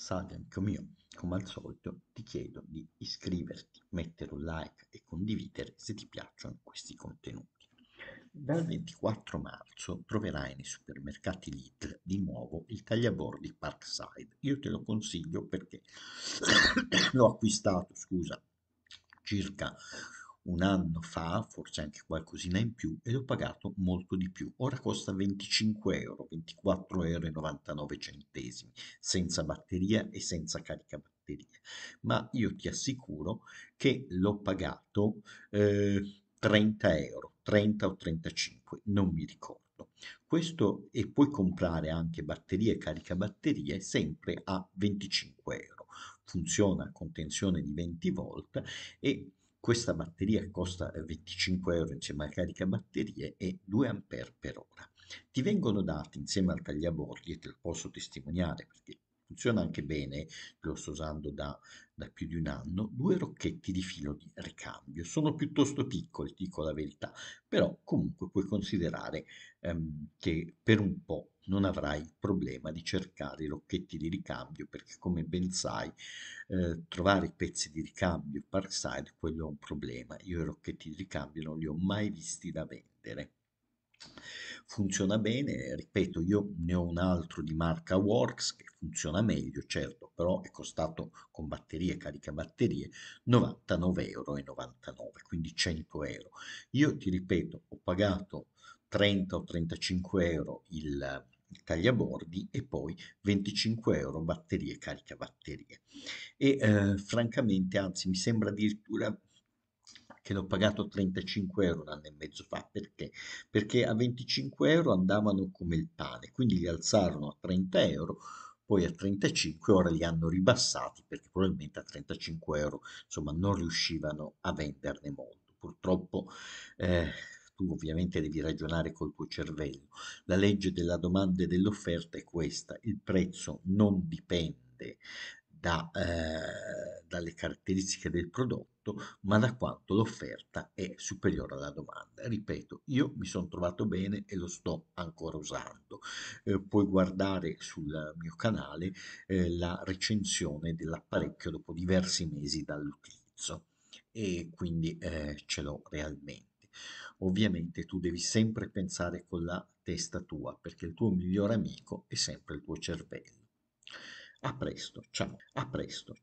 Salve amico mio, come al solito ti chiedo di iscriverti, mettere un like e condividere se ti piacciono questi contenuti. Dal 24 marzo troverai nei supermercati Lidl di nuovo il tagliabordi Parkside. Io te lo consiglio perché l'ho acquistato, scusa, circa un anno fa, forse anche qualcosina in più, ed ho pagato molto di più. Ora costa 25 euro, 24,99 euro, senza batteria e senza caricabatterie. Ma io ti assicuro che l'ho pagato eh, 30 euro, 30 o 35, non mi ricordo. Questo e puoi comprare anche batterie e caricabatterie sempre a 25 euro. Funziona con tensione di 20 volt e questa batteria costa 25 euro insieme al batterie e 2 ampere per ora. Ti vengono dati insieme al tagliabordi, e te lo posso testimoniare perché funziona anche bene, lo sto usando da, da, più di un anno, due rocchetti di filo di ricambio. Sono piuttosto piccoli, dico la verità, però comunque puoi considerare ehm, che per un po' non avrai il problema di cercare i rocchetti di ricambio perché come ben sai eh, trovare i pezzi di ricambio par side quello è un problema io i rocchetti di ricambio non li ho mai visti da vendere funziona bene, ripeto, io ne ho un altro di marca Works che funziona meglio, certo, però è costato con batterie, carica batterie, 99,99 euro, quindi 100 euro. Io ti ripeto, ho pagato 30 o 35 euro il, il tagliabordi e poi 25 euro batterie carica batterie. E eh, francamente, anzi, mi sembra addirittura che l'ho pagato 35 euro un anno e mezzo fa, perché? Perché a 25 euro andavano come il pane, quindi li alzarono a 30 euro, poi a 35 ora li hanno ribassati perché probabilmente a 35 euro insomma non riuscivano a venderne molto. Purtroppo eh, tu ovviamente devi ragionare col tuo cervello. La legge della domanda e dell'offerta è questa, il prezzo non dipende da, eh, dalle caratteristiche del prodotto, ma da quanto l'offerta è superiore alla domanda. Ripeto, io mi sono trovato bene e lo sto ancora usando. Eh, puoi guardare sul mio canale eh, la recensione dell'apparecchio dopo diversi mesi dall'utilizzo e quindi eh, ce l'ho realmente. Ovviamente tu devi sempre pensare con la testa tua perché il tuo migliore amico è sempre il tuo cervello. A presto, ciao, a presto.